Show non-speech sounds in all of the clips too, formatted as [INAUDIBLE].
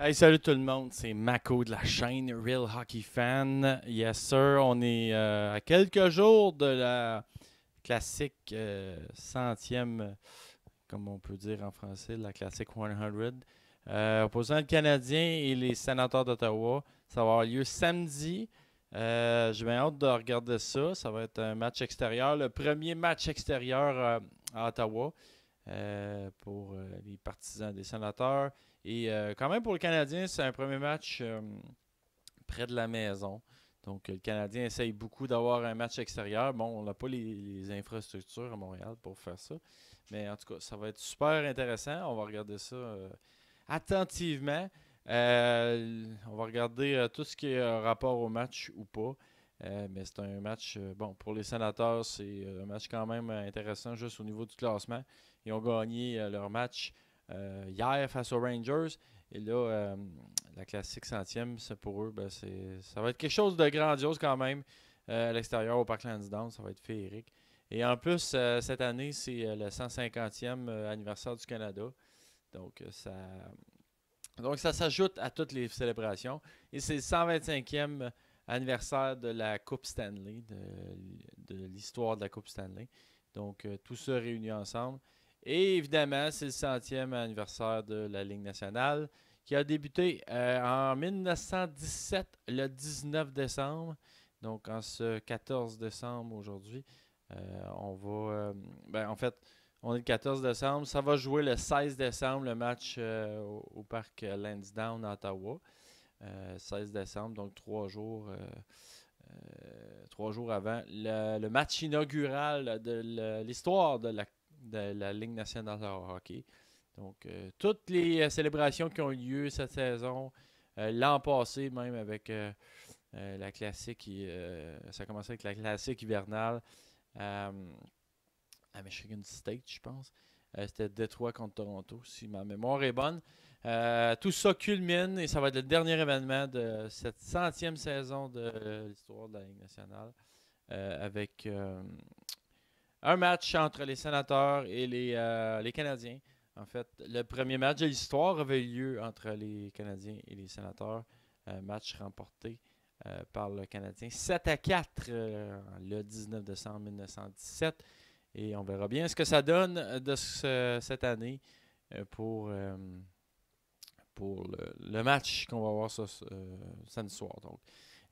Hey, salut tout le monde, c'est Mako de la chaîne Real Hockey Fan. Yes, sir, on est euh, à quelques jours de la classique euh, centième, comme on peut dire en français, la classique 100. Euh, opposant le Canadien et les sénateurs d'Ottawa, ça va avoir lieu samedi. J'ai bien hâte de regarder ça. Ça va être un match extérieur, le premier match extérieur à Ottawa pour les partisans des sénateurs. Et euh, quand même, pour le Canadien, c'est un premier match euh, près de la maison. Donc, le Canadien essaye beaucoup d'avoir un match extérieur. Bon, on n'a pas les, infrastructures à Montréal pour faire ça. Mais en tout cas, ça va être super intéressant. On va regarder ça euh, attentivement. on va regarder tout ce qui est rapport au match ou pas. mais c'est un match, bon, pour les sénateurs, c'est un match quand même intéressant juste au niveau du classement. Ils ont gagné leur match euh, hier face aux Rangers. Et là, euh, la classique centième, c'est pour eux, ben, ça va être quelque chose de grandiose quand même euh, à l'extérieur au Parc Lansdowne. Ça va être féerique. Et en plus, cette année, c'est le 150e anniversaire du Canada. Donc, ça, ça s'ajoute à toutes les célébrations. Et c'est le 125e anniversaire de la Coupe Stanley, de, l'histoire de la Coupe Stanley. Donc, tout ça réuni ensemble. Et évidemment, c'est le centième anniversaire de la Ligue nationale qui a débuté euh, en 1917, le 19 décembre. Donc, en ce 14 décembre aujourd'hui, euh, on va. Euh, ben, en fait, on est le 14 décembre. Ça va jouer le 16 décembre, le match au, parc Lansdowne, Ottawa. 16 décembre, donc trois jours. trois jours avant le match inaugural de l'histoire de la de la Ligue nationale de hockey. Donc, euh, toutes les euh, célébrations qui ont eu lieu cette saison, euh, l'an passé même avec la classique, ça a commencé avec la classique hivernale à Michigan State, je pense. C'était Detroit contre Toronto, si ma mémoire est bonne. tout ça culmine et ça va être le dernier événement de cette centième saison de l'histoire de la Ligue nationale avec un match entre les sénateurs et euh, les, Canadiens. En fait, le premier match de l'histoire avait lieu entre les Canadiens et les sénateurs. Un euh, match remporté euh, par le Canadien 7 à 4 le 19 décembre 1917. Et on verra bien ce que ça donne de cette année pour, pour le, match qu'on va avoir ce, samedi soir. Donc,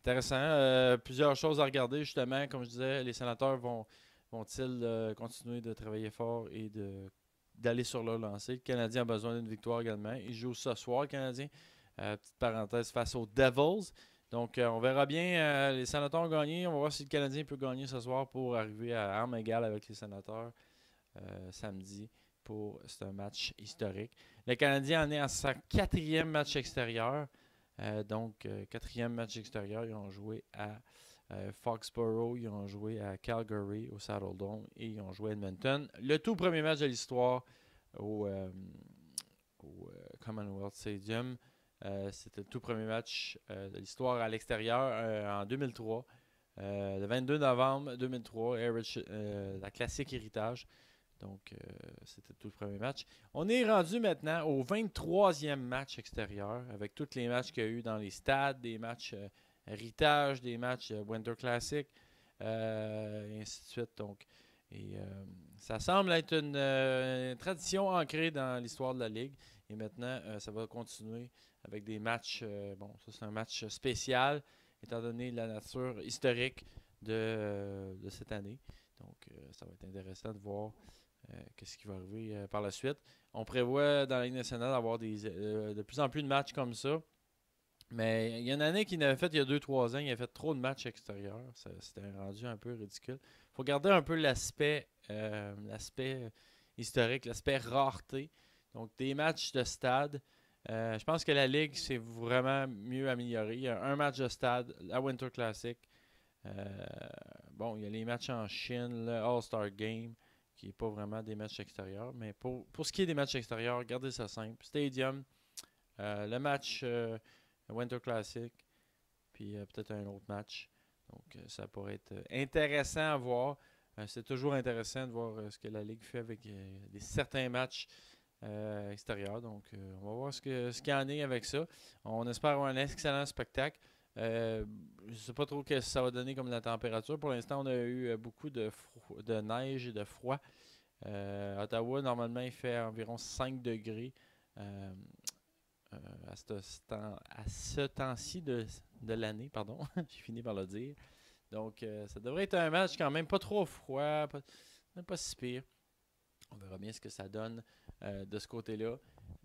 intéressant. plusieurs choses à regarder, justement. Comme je disais, les sénateurs vont Vont-ils euh, continuer de travailler fort et de d'aller sur leur lancée? Le Canadien a besoin d'une victoire également. Il joue ce soir, le Canadien. Euh, petite parenthèse face aux Devils. Donc, euh, on verra bien. les Sénateurs ont gagné. On va voir si le Canadien peut gagner ce soir pour arriver à armes égales avec les Sénateurs samedi pour un match historique. Le Canadien en est à sa quatrième match extérieur. donc, quatrième match extérieur. Ils ont joué à euh, Foxborough, ils ont joué à Calgary, au Saddle Dome, et ils ont joué à Edmonton. Le tout premier match de l'histoire au, euh, euh, Commonwealth Stadium. C'était le tout premier match de l'histoire à l'extérieur en 2003. le 22 novembre 2003, la classique héritage. Donc, c'était c'était tout le premier match. On est rendu maintenant au 23e match extérieur, avec tous les matchs qu'il y a eu dans les stades, des matchs héritage des matchs Winter Classic, euh, et ainsi de suite. Donc, euh, ça semble être euh, une, tradition ancrée dans l'histoire de la Ligue. Et maintenant, ça va continuer avec des matchs. bon, ça, c'est un match spécial, étant donné la nature historique de, cette année. Donc, ça va être intéressant de voir qu'est-ce qui va arriver par la suite. On prévoit dans la Ligue nationale d'avoir de plus en plus de matchs comme ça. Mais il y a une année qu'il avait fait, il y a 2-3 ans, il a fait trop de matchs extérieurs. C'était rendu un peu ridicule. Il faut garder un peu l'aspect euh, euh, historique, l'aspect rareté. Donc, des matchs de stade. Euh, je pense que la Ligue s'est vraiment mieux améliorée. Il y a un match de stade, la Winter Classic. bon, il y a les matchs en Chine, le All-Star Game, qui n'est pas vraiment des matchs extérieurs. Mais pour, pour ce qui est des matchs extérieurs, gardez ça simple. Stadium, le match Winter Classic, puis euh, peut-être un autre match. Donc, euh, ça pourrait être euh, intéressant à voir. c'est toujours intéressant de voir ce que la Ligue fait avec des certains matchs extérieurs. Donc, on va voir ce que ce en est avec ça. On espère avoir un excellent spectacle. je ne sais pas trop ce que ça va donner comme la température. Pour l'instant, on a eu beaucoup de, de neige et de froid. Ottawa, normalement, il fait environ 5 degrés. Euh, à, ce temps, à ce temps-ci de, l'année, pardon, [LAUGHS] j'ai fini par le dire. Donc, euh, ça devrait être un match quand même pas trop froid, pas, pas si pire. On verra bien ce que ça donne euh, de ce côté-là.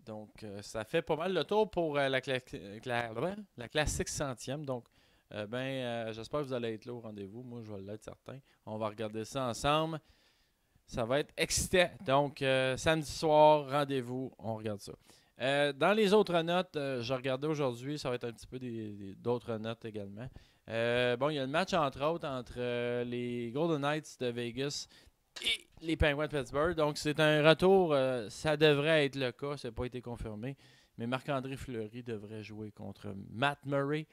Donc, ça fait pas mal le tour pour la, classique centième. Donc, ben, j'espère que vous allez être là au rendez-vous. Moi, je vais l'être certain. On va regarder ça ensemble. Ça va être excitant. Donc, samedi soir, rendez-vous. On regarde ça. Euh, dans les autres notes, euh, je regardais aujourd'hui, ça va être un petit peu d'autres notes également. Euh, bon, il y a le match entre autres entre les Golden Knights de Vegas et les Penguins de Pittsburgh. Donc c'est un retour, ça devrait être le cas, ça n'a pas été confirmé. Mais Marc-André Fleury devrait jouer contre Matt Murray.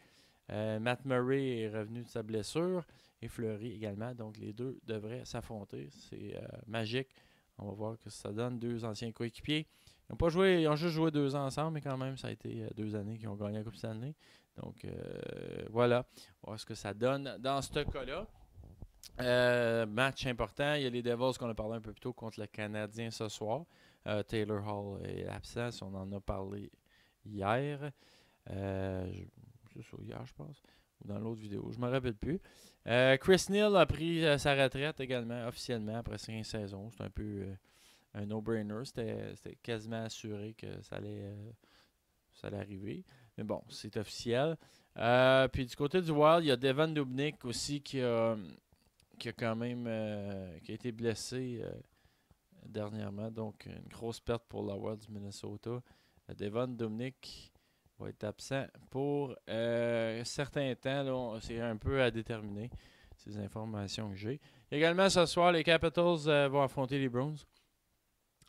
Matt Murray est revenu de sa blessure et Fleury également. Donc les deux devraient s'affronter. C'est magique. On va voir ce que ça donne. Deux anciens coéquipiers. Ils n'ont pas joué, ils ont juste joué deux ans ensemble, mais quand même, ça a été euh, deux années qu'ils ont gagné la Coupe année. Donc euh, voilà, on va voir ce que ça donne dans ce cas-là. Euh, match important, il y a les Devils qu'on a parlé un peu plus tôt contre le Canadien ce soir. Taylor Hall est absent, on en a parlé hier. Je, hier, je pense, ou dans l'autre vidéo, je ne me rappelle plus. Chris Neal a pris sa retraite également, officiellement, après cinq saisons. C'est un peu un no-brainer. C'était quasiment assuré que ça allait, euh, ça arriver. Mais bon, c'est officiel. Euh, puis du côté du Wild, il y a Devon Dubnik aussi qui a, qui a quand même euh, qui a été blessé dernièrement. Donc, une grosse perte pour la Wild du Minnesota. Devon Dubnik va être absent pour certain temps. C'est un peu à déterminer, ces informations que j'ai. Également, ce soir, les Capitals vont affronter les Browns.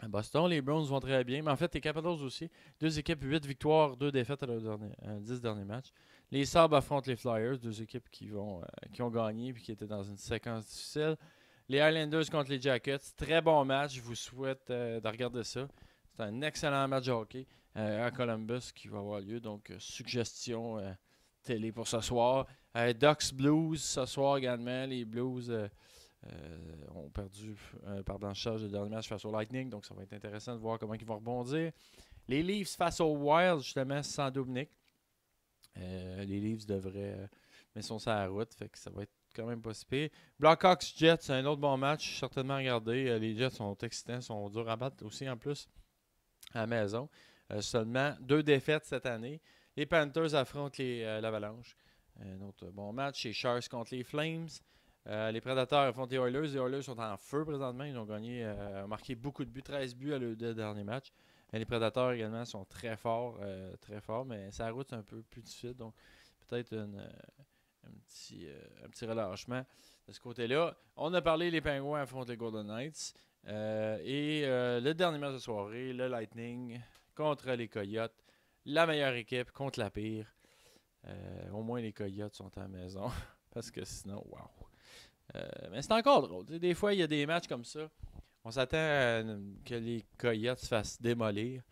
Boston, les Browns vont très bien, mais en fait, les Capitals aussi. Deux équipes, huit victoires, deux défaites à leurs dernier, 10 euh, derniers matchs. Les Sabres affrontent les Flyers, deux équipes qui, vont, euh, qui ont gagné et qui étaient dans une séquence difficile. Les Islanders contre les Jackets, très bon match, je vous souhaite euh, de regarder ça. C'est un excellent match de hockey à Columbus qui va avoir lieu, donc suggestion télé pour ce soir. Ducks Blues ce soir également, les Blues euh, ont perdu euh, par charge le dernier match face au Lightning, donc ça va être intéressant de voir comment ils vont rebondir. Les Leafs face au Wild, justement, sans Dominic. Euh, les Leafs devraient mais sont sur la route, fait que ça va être quand même pas si pire. Blackhawks Jets, c'est un autre bon match, certainement regarder les Jets sont excitants, sont durs à battre aussi en plus à la maison. seulement deux défaites cette année. Les Panthers affrontent l'Avalanche. Un autre bon match. Les Sharks contre les Flames. Euh, les Prédateurs font les Oilers. Les Oilers sont en feu présentement. Ils ont gagné, euh, marqué beaucoup de buts, 13 buts à le dernier match. les Prédateurs également sont très forts, euh, très forts, mais ça route un peu plus difficile. Donc, peut-être un, petit, un petit relâchement de ce côté-là. On a parlé, les Pingouins affrontent les Golden Knights. et le dernier match de soirée, le Lightning contre les Coyotes. La meilleure équipe contre la pire. au moins, les Coyotes sont à la maison. [LAUGHS] parce que sinon, waouh! Euh, mais c'est encore drôle. des fois, il y a des matchs comme ça. On s'attend que les Coyotes se fassent démolir.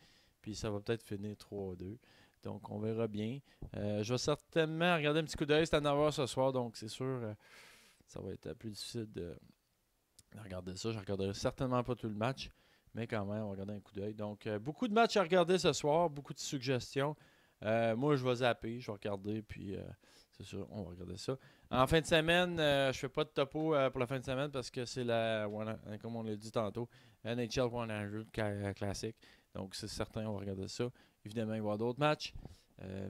Puis ça va peut-être finir 3-2. Donc, on verra bien. Euh, je vais certainement regarder un petit coup d'œil. C'est à 9 ce soir. Donc, c'est sûr, euh, ça va être plus difficile de, regarder ça. Je ne regarderai certainement pas tout le match. Mais quand même, on va regarder un coup d'œil. Donc, beaucoup de matchs à regarder ce soir. Beaucoup de suggestions. moi, je vais zapper. Je vais regarder. Puis. C'est sûr, on va regarder ça. En fin de semaine, je euh, je fais pas de topo euh, pour la fin de semaine parce que c'est la, euh, comme on l'a dit tantôt, NHL 100 classique. Donc c'est certain, on va regarder ça. Évidemment, il va y avoir d'autres matchs.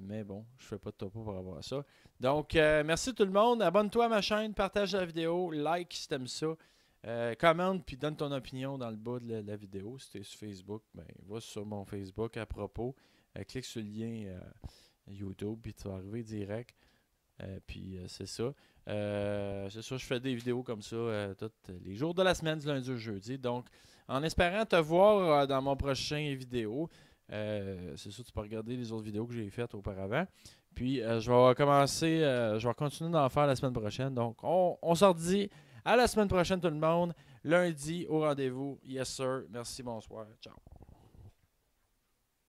mais bon, je fais pas de topo pour avoir ça. Donc, merci tout le monde. Abonne-toi à ma chaîne, partage la vidéo, like si t'aimes ça. commente puis donne ton opinion dans le bas de la, vidéo. Si tu es sur Facebook, ben, va sur mon Facebook à propos. clique sur le lien YouTube puis tu vas arriver direct. Euh, puis euh, c'est ça. Euh, c'est ça, je fais des vidéos comme ça tous les jours de la semaine, du lundi au jeudi. Donc, en espérant te voir dans mon prochain vidéo, c'est ça, tu peux regarder les autres vidéos que j'ai faites auparavant. Puis, je vais commencer, je vais continuer d'en faire la semaine prochaine. Donc, on, on se redit à la semaine prochaine, tout le monde. Lundi, au rendez-vous. Yes, sir. Merci, bonsoir. Ciao.